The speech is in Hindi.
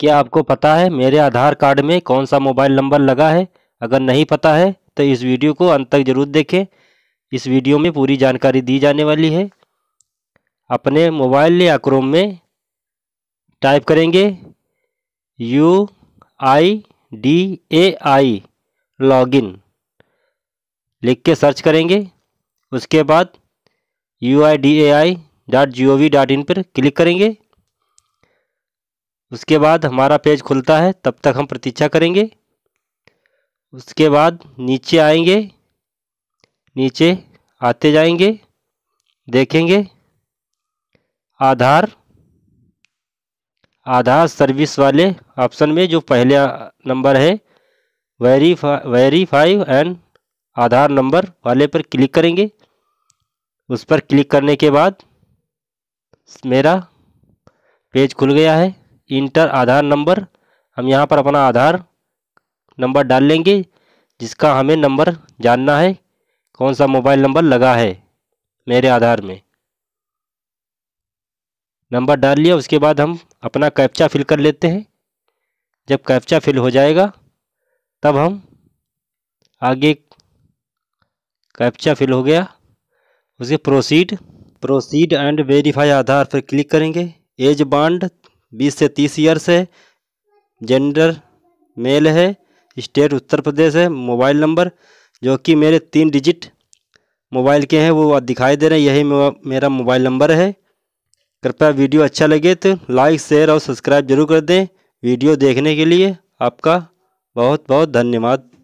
क्या आपको पता है मेरे आधार कार्ड में कौन सा मोबाइल नंबर लगा है अगर नहीं पता है तो इस वीडियो को अंत तक जरूर देखें इस वीडियो में पूरी जानकारी दी जाने वाली है अपने मोबाइल या क्रोम में टाइप करेंगे U I D A I login लिख के सर्च करेंगे उसके बाद U I D A I dot G O V dot in पर क्लिक करेंगे उसके बाद हमारा पेज खुलता है तब तक हम प्रतीक्षा करेंगे उसके बाद नीचे आएंगे नीचे आते जाएंगे देखेंगे आधार आधार सर्विस वाले ऑप्शन में जो पहले नंबर है verify verify and Aadhaar number वाले पर क्लिक करेंगे उस पर क्लिक करने के बाद मेरा पेज खुल गया है इंटर आधार नंबर हम यहाँ पर अपना आधार नंबर डाल लेंगे जिसका हमें नंबर जानना है कौन सा मोबाइल नंबर लगा है मेरे आधार में नंबर डाल लिया उसके बाद हम अपना कैप्चा फिल कर लेते हैं जब कैप्चा फिल हो जाएगा तब हम आगे कैप्चा फिल हो गया उसे proceed proceed and verify Aadhaar पर क्लिक करेंगे एज बांड बीस से तीस ईयर्स है जेंडर मेल है स्टेट उत्तर प्रदेश है मोबाइल नंबर जो कि मेरे तीन डिजिट मोबाइल के हैं वो दिखाई दे रहे हैं यही मेरा मोबाइल नंबर है कृपया वीडियो अच्छा लगे तो लाइक शेयर और सब्सक्राइब जरूर कर दें वीडियो देखने के लिए आपका बहुत बहुत धन्यवाद